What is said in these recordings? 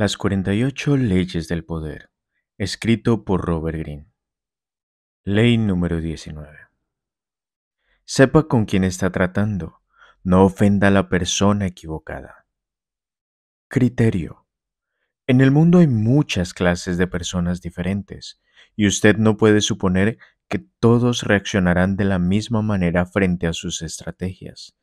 Las 48 leyes del poder, escrito por Robert Greene. Ley número 19. Sepa con quién está tratando, no ofenda a la persona equivocada. Criterio. En el mundo hay muchas clases de personas diferentes, y usted no puede suponer que todos reaccionarán de la misma manera frente a sus estrategias.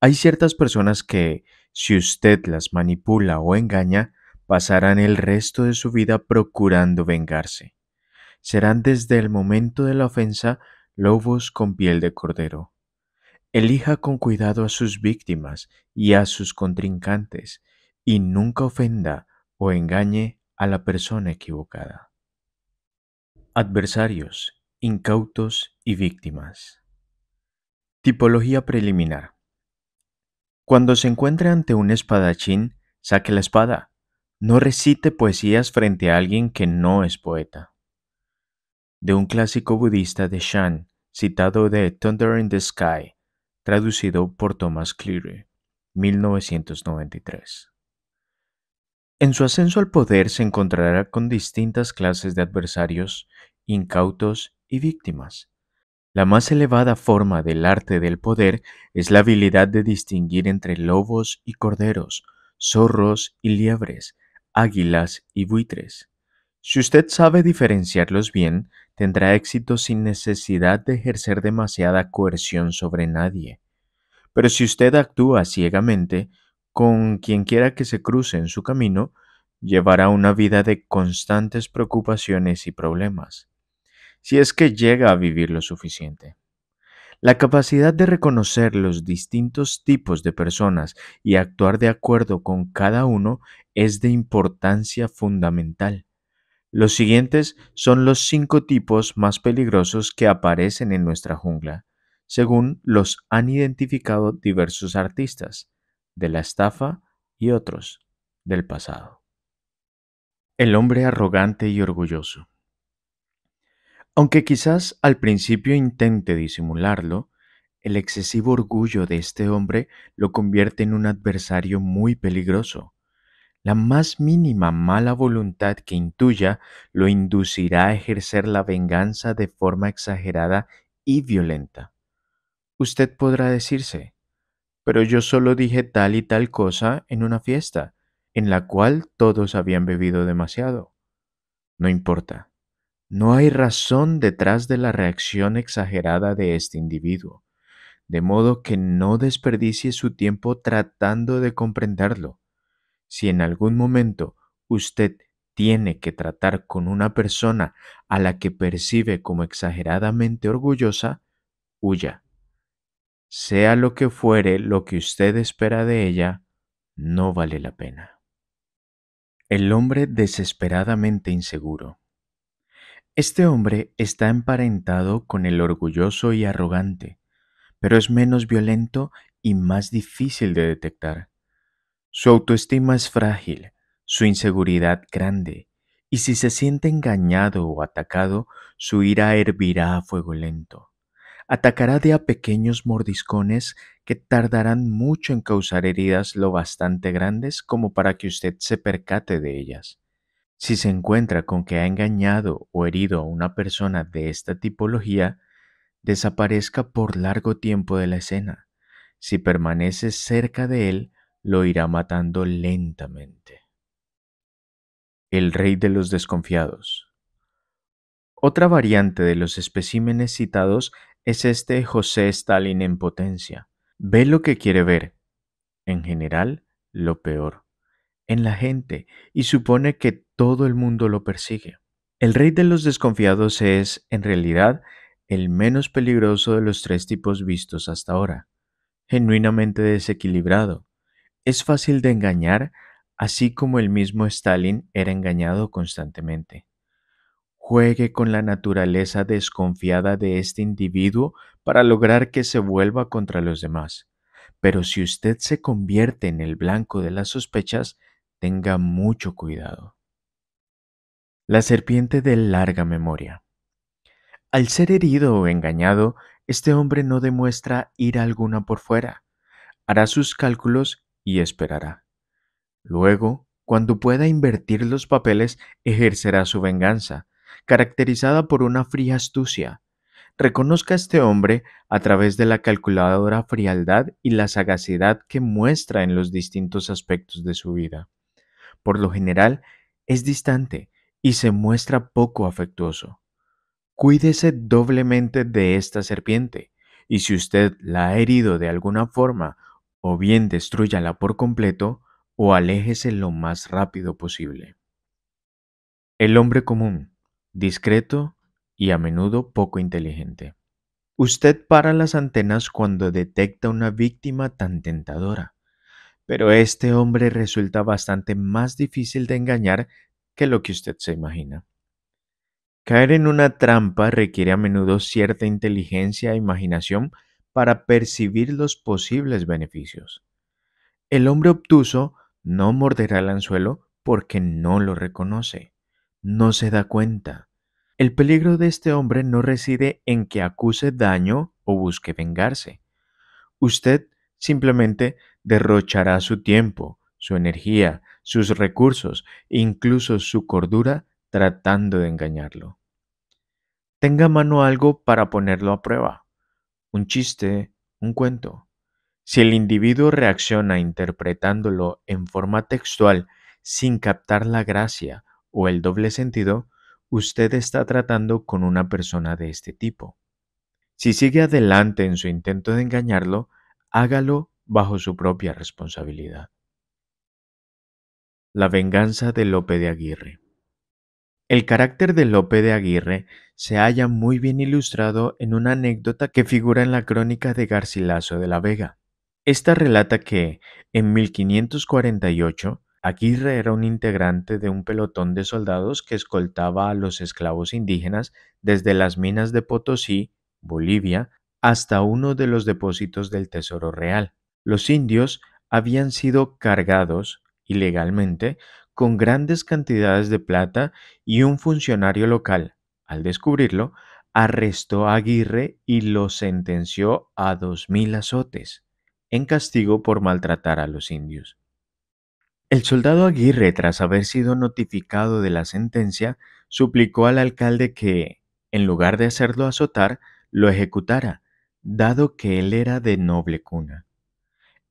Hay ciertas personas que, si usted las manipula o engaña, pasarán el resto de su vida procurando vengarse. Serán desde el momento de la ofensa lobos con piel de cordero. Elija con cuidado a sus víctimas y a sus contrincantes, y nunca ofenda o engañe a la persona equivocada. Adversarios, incautos y víctimas. Tipología preliminar. Cuando se encuentre ante un espadachín, saque la espada, no recite poesías frente a alguien que no es poeta. De un clásico budista de Shan, citado de Thunder in the Sky, traducido por Thomas Cleary, 1993. En su ascenso al poder se encontrará con distintas clases de adversarios, incautos y víctimas. La más elevada forma del arte del poder es la habilidad de distinguir entre lobos y corderos, zorros y liebres, águilas y buitres. Si usted sabe diferenciarlos bien, tendrá éxito sin necesidad de ejercer demasiada coerción sobre nadie. Pero si usted actúa ciegamente, con quien quiera que se cruce en su camino, llevará una vida de constantes preocupaciones y problemas, si es que llega a vivir lo suficiente. La capacidad de reconocer los distintos tipos de personas y actuar de acuerdo con cada uno es de importancia fundamental. Los siguientes son los cinco tipos más peligrosos que aparecen en nuestra jungla, según los han identificado diversos artistas, de la estafa y otros, del pasado. El hombre arrogante y orgulloso. Aunque quizás al principio intente disimularlo, el excesivo orgullo de este hombre lo convierte en un adversario muy peligroso. La más mínima mala voluntad que intuya lo inducirá a ejercer la venganza de forma exagerada y violenta. Usted podrá decirse, pero yo solo dije tal y tal cosa en una fiesta, en la cual todos habían bebido demasiado. No importa. No hay razón detrás de la reacción exagerada de este individuo, de modo que no desperdicie su tiempo tratando de comprenderlo. Si en algún momento usted tiene que tratar con una persona a la que percibe como exageradamente orgullosa, huya. Sea lo que fuere lo que usted espera de ella, no vale la pena. El hombre desesperadamente inseguro. Este hombre está emparentado con el orgulloso y arrogante, pero es menos violento y más difícil de detectar. Su autoestima es frágil, su inseguridad grande, y si se siente engañado o atacado, su ira hervirá a fuego lento. Atacará de a pequeños mordiscones que tardarán mucho en causar heridas lo bastante grandes como para que usted se percate de ellas. Si se encuentra con que ha engañado o herido a una persona de esta tipología, desaparezca por largo tiempo de la escena. Si permanece cerca de él, lo irá matando lentamente. El rey de los desconfiados. Otra variante de los especímenes citados es este José Stalin en potencia. Ve lo que quiere ver. En general, lo peor en la gente y supone que todo el mundo lo persigue. El rey de los desconfiados es, en realidad, el menos peligroso de los tres tipos vistos hasta ahora. Genuinamente desequilibrado. Es fácil de engañar, así como el mismo Stalin era engañado constantemente. Juegue con la naturaleza desconfiada de este individuo para lograr que se vuelva contra los demás. Pero si usted se convierte en el blanco de las sospechas, tenga mucho cuidado. La serpiente de larga memoria. Al ser herido o engañado, este hombre no demuestra ira alguna por fuera. Hará sus cálculos y esperará. Luego, cuando pueda invertir los papeles, ejercerá su venganza, caracterizada por una fría astucia. Reconozca a este hombre a través de la calculadora frialdad y la sagacidad que muestra en los distintos aspectos de su vida por lo general, es distante y se muestra poco afectuoso. Cuídese doblemente de esta serpiente, y si usted la ha herido de alguna forma, o bien destruyala por completo, o aléjese lo más rápido posible. El hombre común, discreto y a menudo poco inteligente. Usted para las antenas cuando detecta una víctima tan tentadora. Pero este hombre resulta bastante más difícil de engañar que lo que usted se imagina. Caer en una trampa requiere a menudo cierta inteligencia e imaginación para percibir los posibles beneficios. El hombre obtuso no morderá el anzuelo porque no lo reconoce, no se da cuenta. El peligro de este hombre no reside en que acuse daño o busque vengarse. Usted simplemente derrochará su tiempo, su energía, sus recursos, incluso su cordura tratando de engañarlo. Tenga a mano algo para ponerlo a prueba, un chiste, un cuento. Si el individuo reacciona interpretándolo en forma textual sin captar la gracia o el doble sentido, usted está tratando con una persona de este tipo. Si sigue adelante en su intento de engañarlo, hágalo bajo su propia responsabilidad. La venganza de Lope de Aguirre. El carácter de Lope de Aguirre se halla muy bien ilustrado en una anécdota que figura en la crónica de Garcilaso de la Vega. Esta relata que, en 1548, Aguirre era un integrante de un pelotón de soldados que escoltaba a los esclavos indígenas desde las minas de Potosí, Bolivia, hasta uno de los depósitos del Tesoro Real. Los indios habían sido cargados, ilegalmente, con grandes cantidades de plata y un funcionario local, al descubrirlo, arrestó a Aguirre y lo sentenció a dos mil azotes, en castigo por maltratar a los indios. El soldado Aguirre, tras haber sido notificado de la sentencia, suplicó al alcalde que, en lugar de hacerlo azotar, lo ejecutara, dado que él era de noble cuna.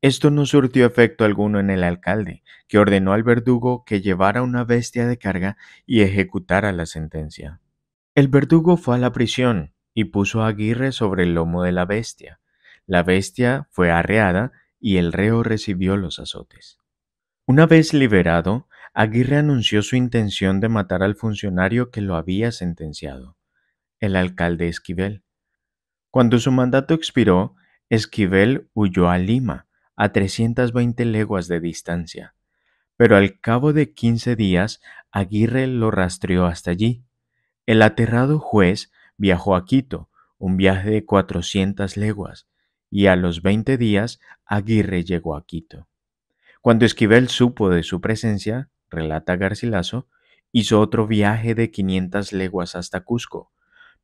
Esto no surtió efecto alguno en el alcalde, que ordenó al verdugo que llevara una bestia de carga y ejecutara la sentencia. El verdugo fue a la prisión y puso a Aguirre sobre el lomo de la bestia. La bestia fue arreada y el reo recibió los azotes. Una vez liberado, Aguirre anunció su intención de matar al funcionario que lo había sentenciado, el alcalde Esquivel. Cuando su mandato expiró, Esquivel huyó a Lima, a 320 leguas de distancia. Pero al cabo de 15 días, Aguirre lo rastreó hasta allí. El aterrado juez viajó a Quito, un viaje de 400 leguas, y a los 20 días Aguirre llegó a Quito. Cuando Esquivel supo de su presencia, relata Garcilaso, hizo otro viaje de 500 leguas hasta Cusco,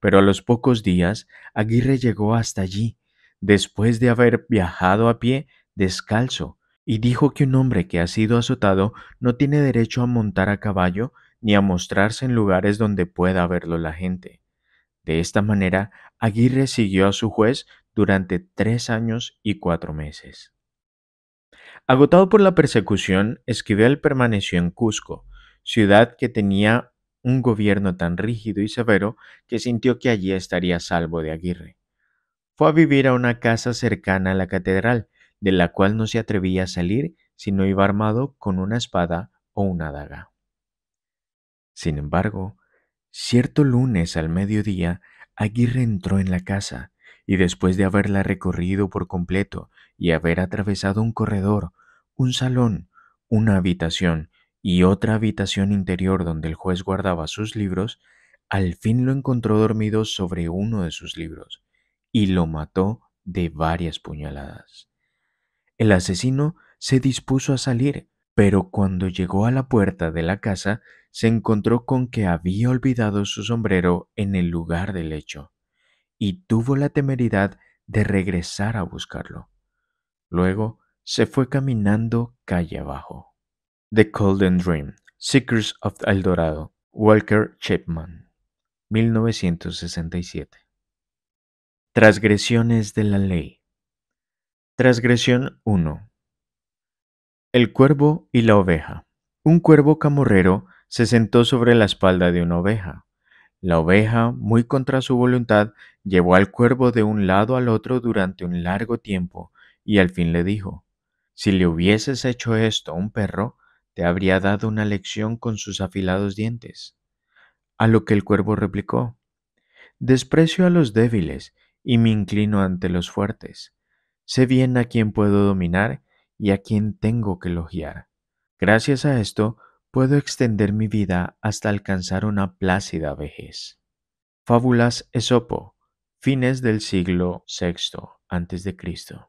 pero a los pocos días, Aguirre llegó hasta allí, después de haber viajado a pie descalzo, y dijo que un hombre que ha sido azotado no tiene derecho a montar a caballo ni a mostrarse en lugares donde pueda verlo la gente. De esta manera, Aguirre siguió a su juez durante tres años y cuatro meses. Agotado por la persecución, Esquivel permaneció en Cusco, ciudad que tenía un gobierno tan rígido y severo que sintió que allí estaría salvo de Aguirre. Fue a vivir a una casa cercana a la catedral, de la cual no se atrevía a salir si no iba armado con una espada o una daga. Sin embargo, cierto lunes al mediodía, Aguirre entró en la casa y después de haberla recorrido por completo y haber atravesado un corredor, un salón, una habitación y otra habitación interior donde el juez guardaba sus libros, al fin lo encontró dormido sobre uno de sus libros y lo mató de varias puñaladas. El asesino se dispuso a salir, pero cuando llegó a la puerta de la casa se encontró con que había olvidado su sombrero en el lugar del hecho, y tuvo la temeridad de regresar a buscarlo. Luego se fue caminando calle abajo. The Golden Dream, Seekers of El Dorado, Walker Chapman, 1967. Transgresiones de la ley. Transgresión 1. El cuervo y la oveja. Un cuervo camorrero se sentó sobre la espalda de una oveja. La oveja, muy contra su voluntad, llevó al cuervo de un lado al otro durante un largo tiempo y al fin le dijo, Si le hubieses hecho esto a un perro, te habría dado una lección con sus afilados dientes. A lo que el cuervo replicó, Desprecio a los débiles y me inclino ante los fuertes. Sé bien a quién puedo dominar y a quién tengo que elogiar. Gracias a esto puedo extender mi vida hasta alcanzar una plácida vejez. Fábulas Esopo, fines del siglo VI a.C.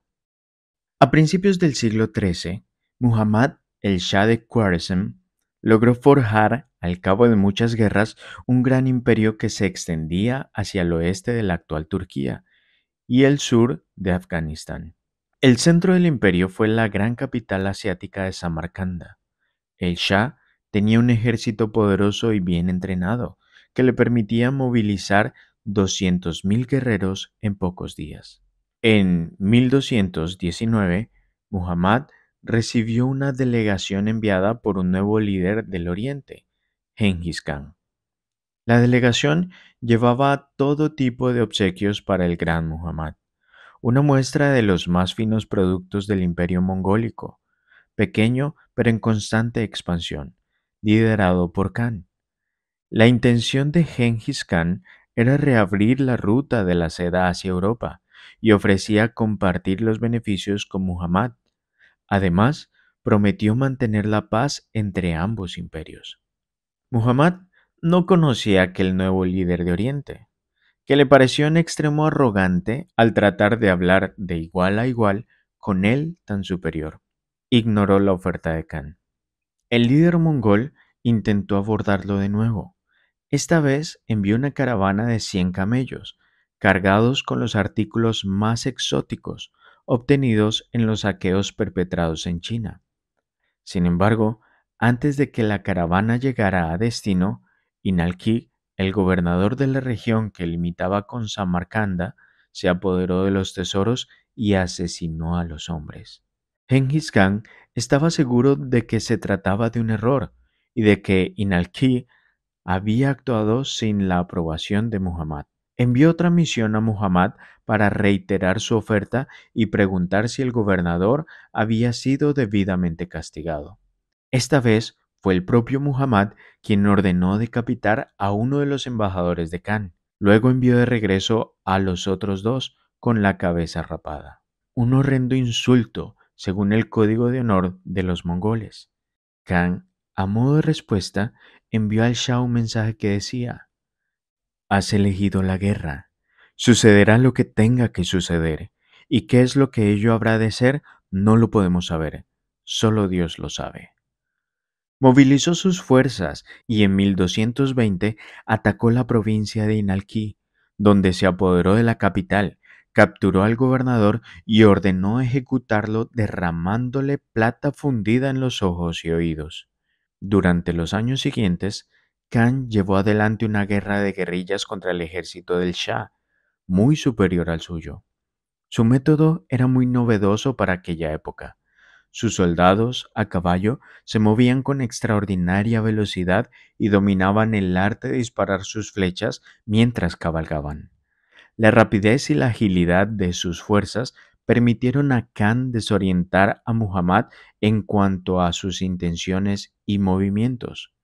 A principios del siglo XIII, Muhammad el Shah de Khwarezm logró forjar, al cabo de muchas guerras, un gran imperio que se extendía hacia el oeste de la actual Turquía y el sur de Afganistán. El centro del imperio fue la gran capital asiática de Samarcanda. El Shah tenía un ejército poderoso y bien entrenado, que le permitía movilizar 200.000 guerreros en pocos días. En 1219, Muhammad recibió una delegación enviada por un nuevo líder del Oriente, Genghis Khan. La delegación llevaba todo tipo de obsequios para el gran Muhammad, una muestra de los más finos productos del imperio mongólico, pequeño pero en constante expansión, liderado por Khan. La intención de Genghis Khan era reabrir la ruta de la seda hacia Europa y ofrecía compartir los beneficios con Muhammad, Además, prometió mantener la paz entre ambos imperios. Muhammad no conocía a aquel nuevo líder de Oriente, que le pareció en extremo arrogante al tratar de hablar de igual a igual con él tan superior. Ignoró la oferta de Khan. El líder mongol intentó abordarlo de nuevo. Esta vez envió una caravana de 100 camellos, cargados con los artículos más exóticos, obtenidos en los saqueos perpetrados en China. Sin embargo, antes de que la caravana llegara a destino, Inalki, el gobernador de la región que limitaba con Samarcanda, se apoderó de los tesoros y asesinó a los hombres. Genghis Khan estaba seguro de que se trataba de un error y de que Inalki había actuado sin la aprobación de Muhammad envió otra misión a Muhammad para reiterar su oferta y preguntar si el gobernador había sido debidamente castigado. Esta vez fue el propio Muhammad quien ordenó decapitar a uno de los embajadores de Khan. Luego envió de regreso a los otros dos con la cabeza rapada. Un horrendo insulto, según el código de honor de los mongoles. Khan, a modo de respuesta, envió al Shah un mensaje que decía Has elegido la guerra. Sucederá lo que tenga que suceder. Y qué es lo que ello habrá de ser, no lo podemos saber. Solo Dios lo sabe. Movilizó sus fuerzas y en 1220 atacó la provincia de Inalquí, donde se apoderó de la capital, capturó al gobernador y ordenó ejecutarlo derramándole plata fundida en los ojos y oídos. Durante los años siguientes, Khan llevó adelante una guerra de guerrillas contra el ejército del Shah, muy superior al suyo. Su método era muy novedoso para aquella época. Sus soldados, a caballo, se movían con extraordinaria velocidad y dominaban el arte de disparar sus flechas mientras cabalgaban. La rapidez y la agilidad de sus fuerzas permitieron a Khan desorientar a Muhammad en cuanto a sus intenciones y movimientos.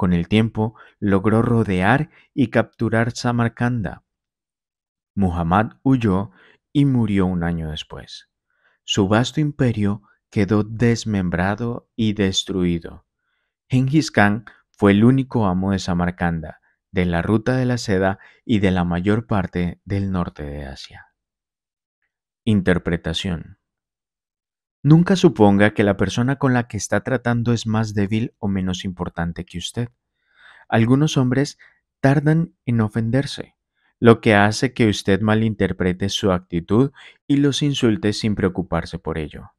Con el tiempo logró rodear y capturar Samarcanda. Muhammad huyó y murió un año después. Su vasto imperio quedó desmembrado y destruido. Genghis Khan fue el único amo de Samarcanda, de la ruta de la seda y de la mayor parte del norte de Asia. Interpretación Nunca suponga que la persona con la que está tratando es más débil o menos importante que usted. Algunos hombres tardan en ofenderse, lo que hace que usted malinterprete su actitud y los insulte sin preocuparse por ello.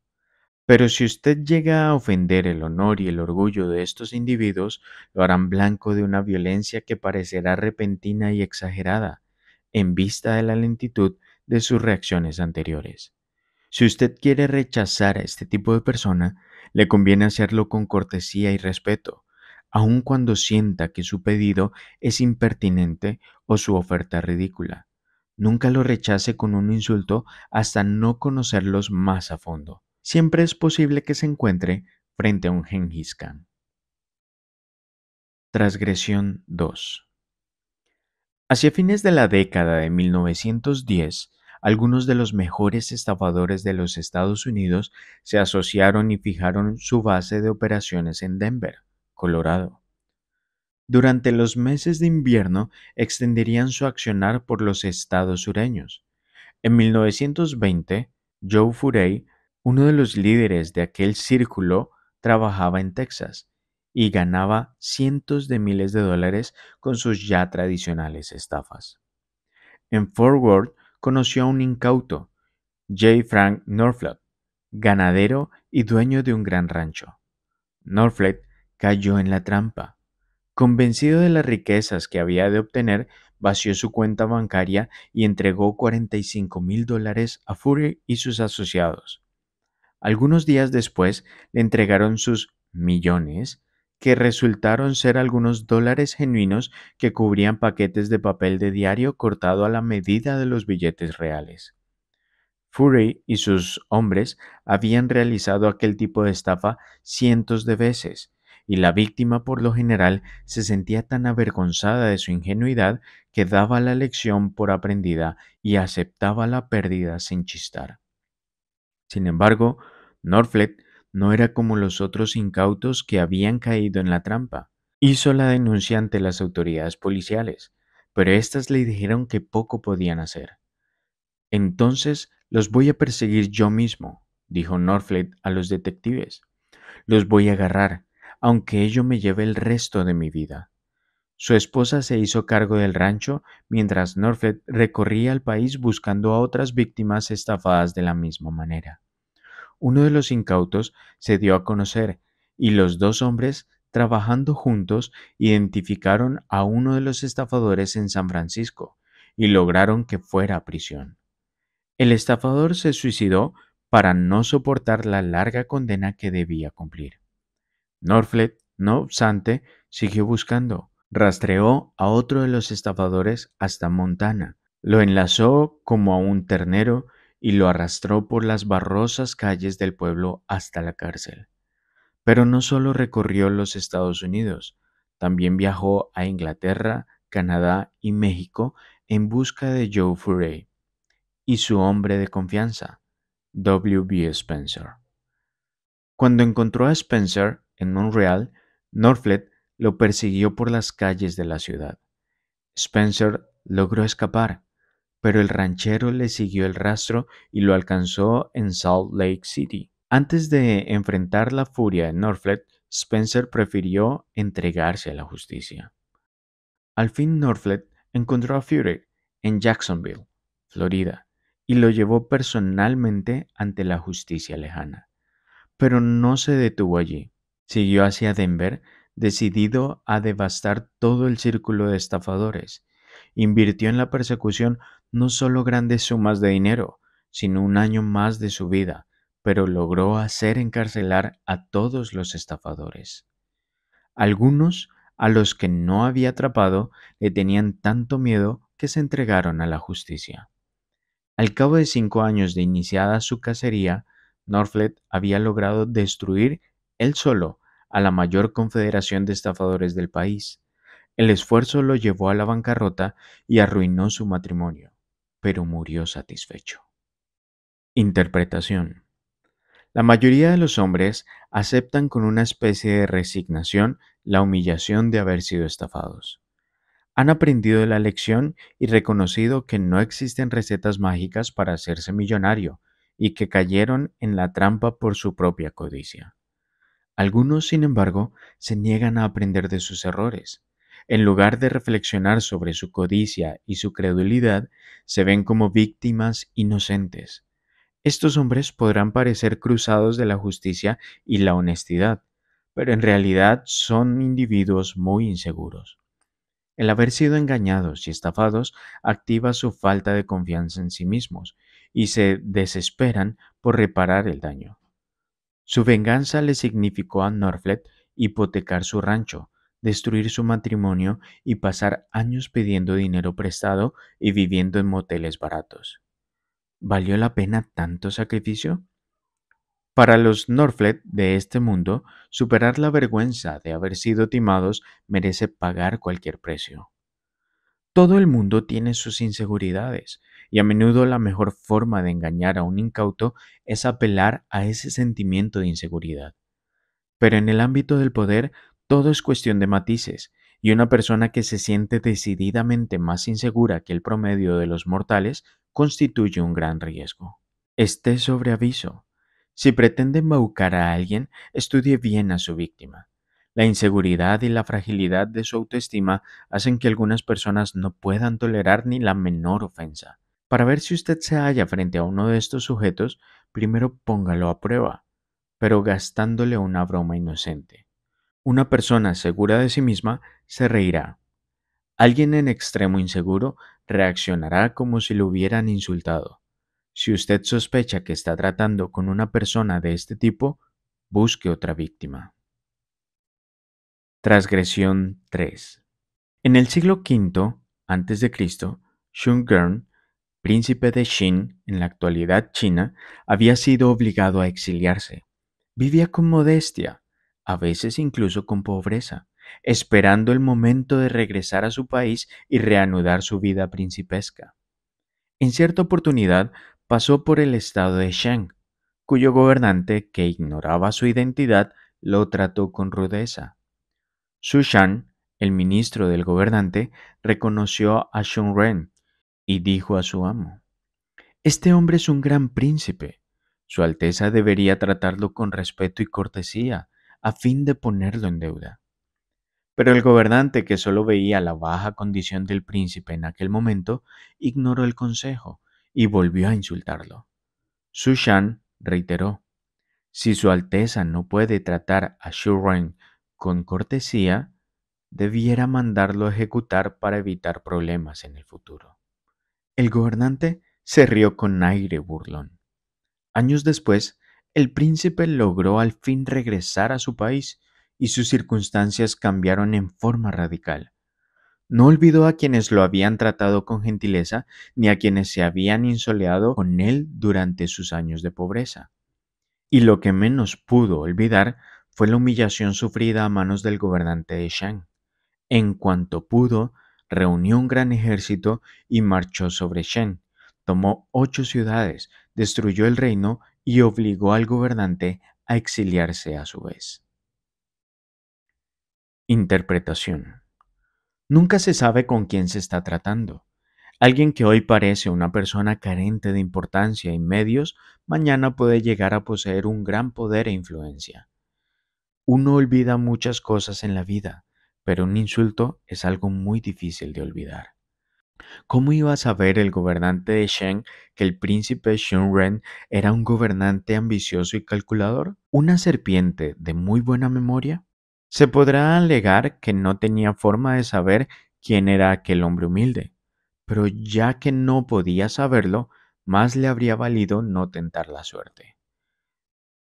Pero si usted llega a ofender el honor y el orgullo de estos individuos, lo harán blanco de una violencia que parecerá repentina y exagerada, en vista de la lentitud de sus reacciones anteriores. Si usted quiere rechazar a este tipo de persona, le conviene hacerlo con cortesía y respeto, aun cuando sienta que su pedido es impertinente o su oferta ridícula. Nunca lo rechace con un insulto hasta no conocerlos más a fondo. Siempre es posible que se encuentre frente a un Genghis Khan. Transgresión 2 Hacia fines de la década de 1910, algunos de los mejores estafadores de los Estados Unidos se asociaron y fijaron su base de operaciones en Denver, Colorado. Durante los meses de invierno extenderían su accionar por los estados sureños. En 1920, Joe Furey, uno de los líderes de aquel círculo, trabajaba en Texas y ganaba cientos de miles de dólares con sus ya tradicionales estafas. En Fort Worth, conoció a un incauto, J. Frank Norflet, ganadero y dueño de un gran rancho. Norflet cayó en la trampa. Convencido de las riquezas que había de obtener, vació su cuenta bancaria y entregó 45 mil dólares a Fury y sus asociados. Algunos días después le entregaron sus millones que resultaron ser algunos dólares genuinos que cubrían paquetes de papel de diario cortado a la medida de los billetes reales. Fury y sus hombres habían realizado aquel tipo de estafa cientos de veces, y la víctima por lo general se sentía tan avergonzada de su ingenuidad que daba la lección por aprendida y aceptaba la pérdida sin chistar. Sin embargo, Norflet no era como los otros incautos que habían caído en la trampa. Hizo la denuncia ante las autoridades policiales, pero éstas le dijeron que poco podían hacer. Entonces los voy a perseguir yo mismo, dijo Norflet a los detectives. Los voy a agarrar, aunque ello me lleve el resto de mi vida. Su esposa se hizo cargo del rancho mientras Norflet recorría el país buscando a otras víctimas estafadas de la misma manera uno de los incautos se dio a conocer y los dos hombres, trabajando juntos, identificaron a uno de los estafadores en San Francisco y lograron que fuera a prisión. El estafador se suicidó para no soportar la larga condena que debía cumplir. Norflet, no obstante, siguió buscando. Rastreó a otro de los estafadores hasta Montana, lo enlazó como a un ternero y lo arrastró por las barrosas calles del pueblo hasta la cárcel. Pero no solo recorrió los Estados Unidos, también viajó a Inglaterra, Canadá y México en busca de Joe Furey y su hombre de confianza, W.B. Spencer. Cuando encontró a Spencer en Montreal, Norflet lo persiguió por las calles de la ciudad. Spencer logró escapar, pero el ranchero le siguió el rastro y lo alcanzó en Salt Lake City. Antes de enfrentar la furia en Norflet, Spencer prefirió entregarse a la justicia. Al fin Norflet encontró a Fury en Jacksonville, Florida, y lo llevó personalmente ante la justicia lejana. Pero no se detuvo allí. Siguió hacia Denver, decidido a devastar todo el círculo de estafadores invirtió en la persecución no solo grandes sumas de dinero, sino un año más de su vida, pero logró hacer encarcelar a todos los estafadores. Algunos, a los que no había atrapado, le tenían tanto miedo que se entregaron a la justicia. Al cabo de cinco años de iniciada su cacería, Norflet había logrado destruir él solo a la mayor confederación de estafadores del país. El esfuerzo lo llevó a la bancarrota y arruinó su matrimonio, pero murió satisfecho. Interpretación. La mayoría de los hombres aceptan con una especie de resignación la humillación de haber sido estafados. Han aprendido la lección y reconocido que no existen recetas mágicas para hacerse millonario y que cayeron en la trampa por su propia codicia. Algunos, sin embargo, se niegan a aprender de sus errores en lugar de reflexionar sobre su codicia y su credulidad, se ven como víctimas inocentes. Estos hombres podrán parecer cruzados de la justicia y la honestidad, pero en realidad son individuos muy inseguros. El haber sido engañados y estafados activa su falta de confianza en sí mismos y se desesperan por reparar el daño. Su venganza le significó a Norflet hipotecar su rancho, destruir su matrimonio y pasar años pidiendo dinero prestado y viviendo en moteles baratos. ¿Valió la pena tanto sacrificio? Para los Norflet de este mundo, superar la vergüenza de haber sido timados merece pagar cualquier precio. Todo el mundo tiene sus inseguridades, y a menudo la mejor forma de engañar a un incauto es apelar a ese sentimiento de inseguridad. Pero en el ámbito del poder todo es cuestión de matices, y una persona que se siente decididamente más insegura que el promedio de los mortales constituye un gran riesgo. Esté sobre aviso. Si pretende embaucar a alguien, estudie bien a su víctima. La inseguridad y la fragilidad de su autoestima hacen que algunas personas no puedan tolerar ni la menor ofensa. Para ver si usted se halla frente a uno de estos sujetos, primero póngalo a prueba, pero gastándole una broma inocente. Una persona segura de sí misma se reirá. Alguien en extremo inseguro reaccionará como si lo hubieran insultado. Si usted sospecha que está tratando con una persona de este tipo, busque otra víctima. Transgresión 3. En el siglo V a.C., Shungern, príncipe de Xin, en la actualidad China, había sido obligado a exiliarse. Vivía con modestia, a veces incluso con pobreza, esperando el momento de regresar a su país y reanudar su vida principesca. En cierta oportunidad pasó por el estado de Shang, cuyo gobernante, que ignoraba su identidad, lo trató con rudeza. Su Shan, el ministro del gobernante, reconoció a Shun Ren y dijo a su amo, Este hombre es un gran príncipe. Su Alteza debería tratarlo con respeto y cortesía, a fin de ponerlo en deuda. Pero el gobernante, que solo veía la baja condición del príncipe en aquel momento, ignoró el consejo y volvió a insultarlo. Shan reiteró, Si Su Alteza no puede tratar a Shuren con cortesía, debiera mandarlo a ejecutar para evitar problemas en el futuro. El gobernante se rió con aire burlón. Años después, el príncipe logró al fin regresar a su país y sus circunstancias cambiaron en forma radical. No olvidó a quienes lo habían tratado con gentileza ni a quienes se habían insoleado con él durante sus años de pobreza. Y lo que menos pudo olvidar fue la humillación sufrida a manos del gobernante de Shang. En cuanto pudo, reunió un gran ejército y marchó sobre Shen. Tomó ocho ciudades, destruyó el reino y obligó al gobernante a exiliarse a su vez. Interpretación. Nunca se sabe con quién se está tratando. Alguien que hoy parece una persona carente de importancia y medios, mañana puede llegar a poseer un gran poder e influencia. Uno olvida muchas cosas en la vida, pero un insulto es algo muy difícil de olvidar. ¿Cómo iba a saber el gobernante de Shen que el príncipe Ren era un gobernante ambicioso y calculador? ¿Una serpiente de muy buena memoria? Se podrá alegar que no tenía forma de saber quién era aquel hombre humilde, pero ya que no podía saberlo, más le habría valido no tentar la suerte.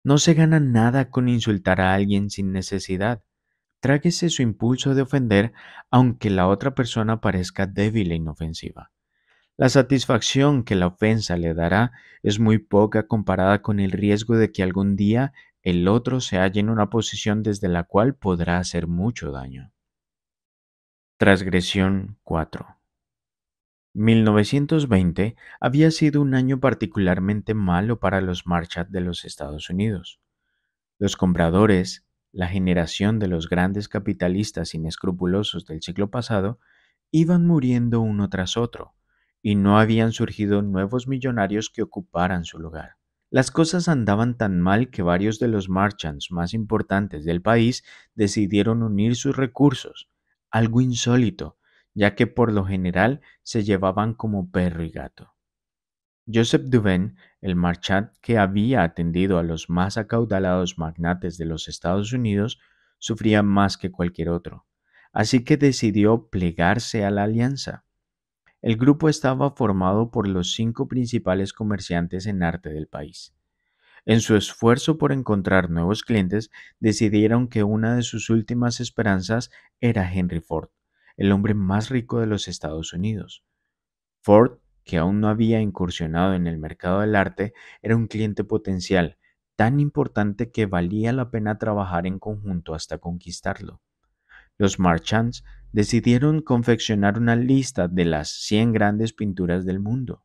No se gana nada con insultar a alguien sin necesidad, Tráguese su impulso de ofender aunque la otra persona parezca débil e inofensiva. La satisfacción que la ofensa le dará es muy poca comparada con el riesgo de que algún día el otro se halle en una posición desde la cual podrá hacer mucho daño. Transgresión 4. 1920 había sido un año particularmente malo para los marchas de los Estados Unidos. Los compradores, la generación de los grandes capitalistas inescrupulosos del siglo pasado, iban muriendo uno tras otro, y no habían surgido nuevos millonarios que ocuparan su lugar. Las cosas andaban tan mal que varios de los marchands más importantes del país decidieron unir sus recursos, algo insólito, ya que por lo general se llevaban como perro y gato. Joseph Duven, el marchand que había atendido a los más acaudalados magnates de los Estados Unidos, sufría más que cualquier otro, así que decidió plegarse a la alianza. El grupo estaba formado por los cinco principales comerciantes en arte del país. En su esfuerzo por encontrar nuevos clientes, decidieron que una de sus últimas esperanzas era Henry Ford, el hombre más rico de los Estados Unidos. Ford que aún no había incursionado en el mercado del arte, era un cliente potencial tan importante que valía la pena trabajar en conjunto hasta conquistarlo. Los Marchands decidieron confeccionar una lista de las 100 grandes pinturas del mundo,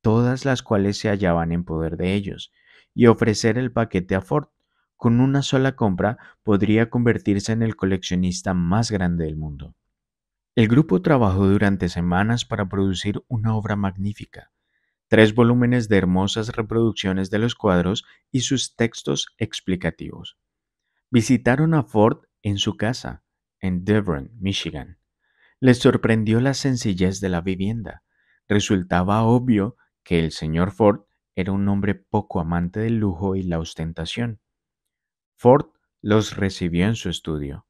todas las cuales se hallaban en poder de ellos, y ofrecer el paquete a Ford. Con una sola compra podría convertirse en el coleccionista más grande del mundo. El grupo trabajó durante semanas para producir una obra magnífica, tres volúmenes de hermosas reproducciones de los cuadros y sus textos explicativos. Visitaron a Ford en su casa, en Devon, Michigan. Les sorprendió la sencillez de la vivienda. Resultaba obvio que el señor Ford era un hombre poco amante del lujo y la ostentación. Ford los recibió en su estudio.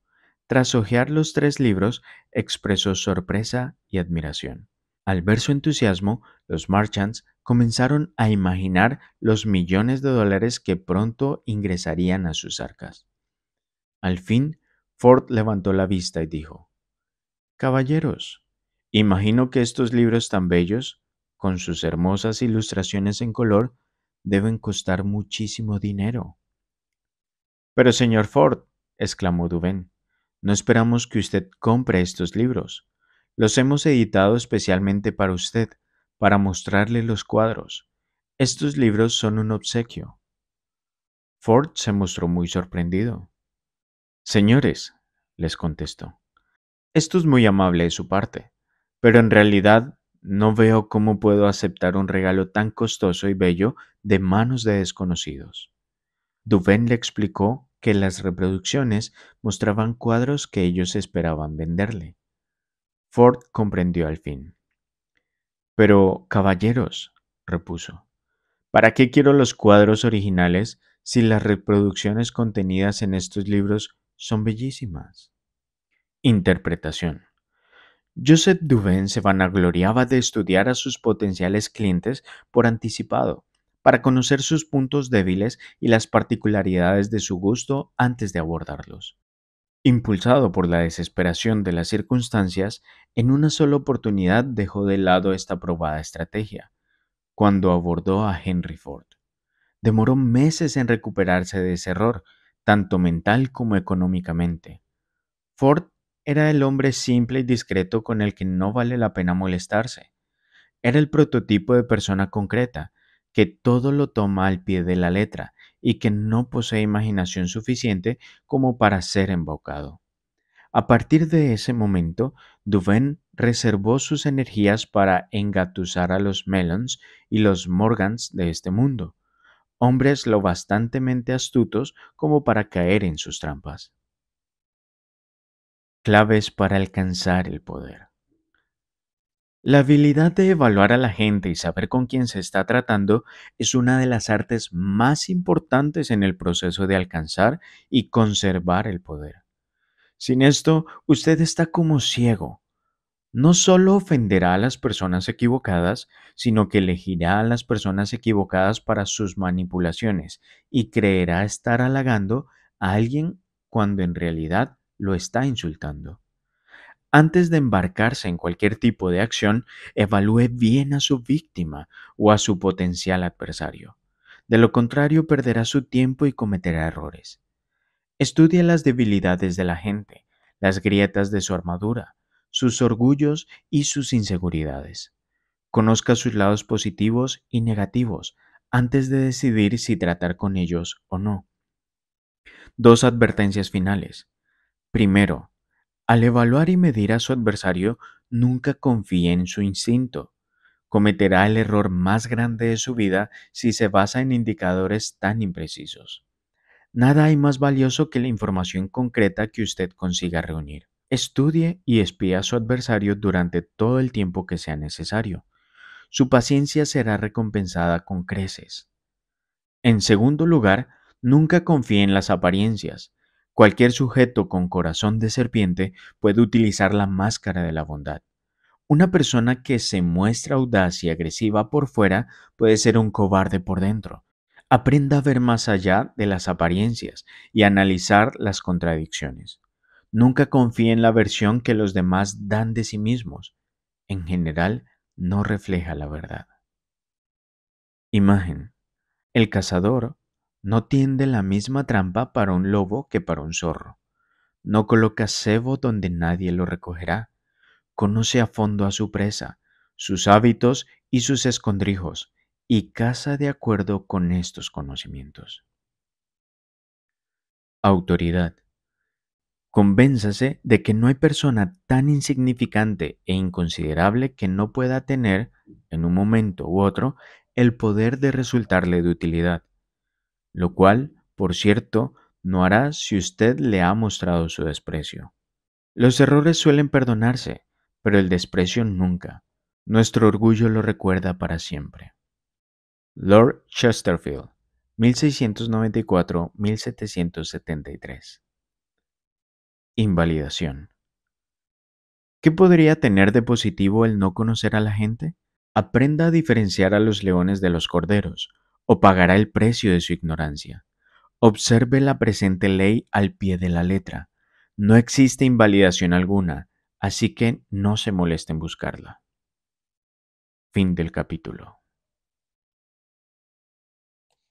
Tras hojear los tres libros, expresó sorpresa y admiración. Al ver su entusiasmo, los Marchands comenzaron a imaginar los millones de dólares que pronto ingresarían a sus arcas. Al fin, Ford levantó la vista y dijo, Caballeros, imagino que estos libros tan bellos, con sus hermosas ilustraciones en color, deben costar muchísimo dinero. Pero señor Ford, exclamó Duven, no esperamos que usted compre estos libros. Los hemos editado especialmente para usted, para mostrarle los cuadros. Estos libros son un obsequio. Ford se mostró muy sorprendido. Señores, les contestó, esto es muy amable de su parte, pero en realidad no veo cómo puedo aceptar un regalo tan costoso y bello de manos de desconocidos. Duven le explicó que las reproducciones mostraban cuadros que ellos esperaban venderle. Ford comprendió al fin. Pero, caballeros, repuso, ¿para qué quiero los cuadros originales si las reproducciones contenidas en estos libros son bellísimas? Interpretación. Joseph Duven se vanagloriaba de estudiar a sus potenciales clientes por anticipado para conocer sus puntos débiles y las particularidades de su gusto antes de abordarlos. Impulsado por la desesperación de las circunstancias, en una sola oportunidad dejó de lado esta probada estrategia, cuando abordó a Henry Ford. Demoró meses en recuperarse de ese error, tanto mental como económicamente. Ford era el hombre simple y discreto con el que no vale la pena molestarse. Era el prototipo de persona concreta, que todo lo toma al pie de la letra y que no posee imaginación suficiente como para ser embocado. A partir de ese momento, Duven reservó sus energías para engatusar a los Melons y los Morgans de este mundo, hombres lo bastante astutos como para caer en sus trampas. Claves para alcanzar el poder. La habilidad de evaluar a la gente y saber con quién se está tratando es una de las artes más importantes en el proceso de alcanzar y conservar el poder. Sin esto, usted está como ciego. No solo ofenderá a las personas equivocadas, sino que elegirá a las personas equivocadas para sus manipulaciones y creerá estar halagando a alguien cuando en realidad lo está insultando. Antes de embarcarse en cualquier tipo de acción, evalúe bien a su víctima o a su potencial adversario. De lo contrario, perderá su tiempo y cometerá errores. Estudia las debilidades de la gente, las grietas de su armadura, sus orgullos y sus inseguridades. Conozca sus lados positivos y negativos antes de decidir si tratar con ellos o no. Dos advertencias finales. Primero, al evaluar y medir a su adversario, nunca confíe en su instinto. Cometerá el error más grande de su vida si se basa en indicadores tan imprecisos. Nada hay más valioso que la información concreta que usted consiga reunir. Estudie y espía a su adversario durante todo el tiempo que sea necesario. Su paciencia será recompensada con creces. En segundo lugar, nunca confíe en las apariencias. Cualquier sujeto con corazón de serpiente puede utilizar la máscara de la bondad. Una persona que se muestra audaz y agresiva por fuera puede ser un cobarde por dentro. Aprenda a ver más allá de las apariencias y analizar las contradicciones. Nunca confíe en la versión que los demás dan de sí mismos. En general, no refleja la verdad. Imagen. El cazador no tiende la misma trampa para un lobo que para un zorro. No coloca cebo donde nadie lo recogerá. Conoce a fondo a su presa, sus hábitos y sus escondrijos, y caza de acuerdo con estos conocimientos. Autoridad. Convénzase de que no hay persona tan insignificante e inconsiderable que no pueda tener, en un momento u otro, el poder de resultarle de utilidad, lo cual, por cierto, no hará si usted le ha mostrado su desprecio. Los errores suelen perdonarse, pero el desprecio nunca. Nuestro orgullo lo recuerda para siempre. Lord Chesterfield, 1694-1773. Invalidación. ¿Qué podría tener de positivo el no conocer a la gente? Aprenda a diferenciar a los leones de los corderos, pagará el precio de su ignorancia. Observe la presente ley al pie de la letra. No existe invalidación alguna, así que no se moleste en buscarla. Fin del capítulo.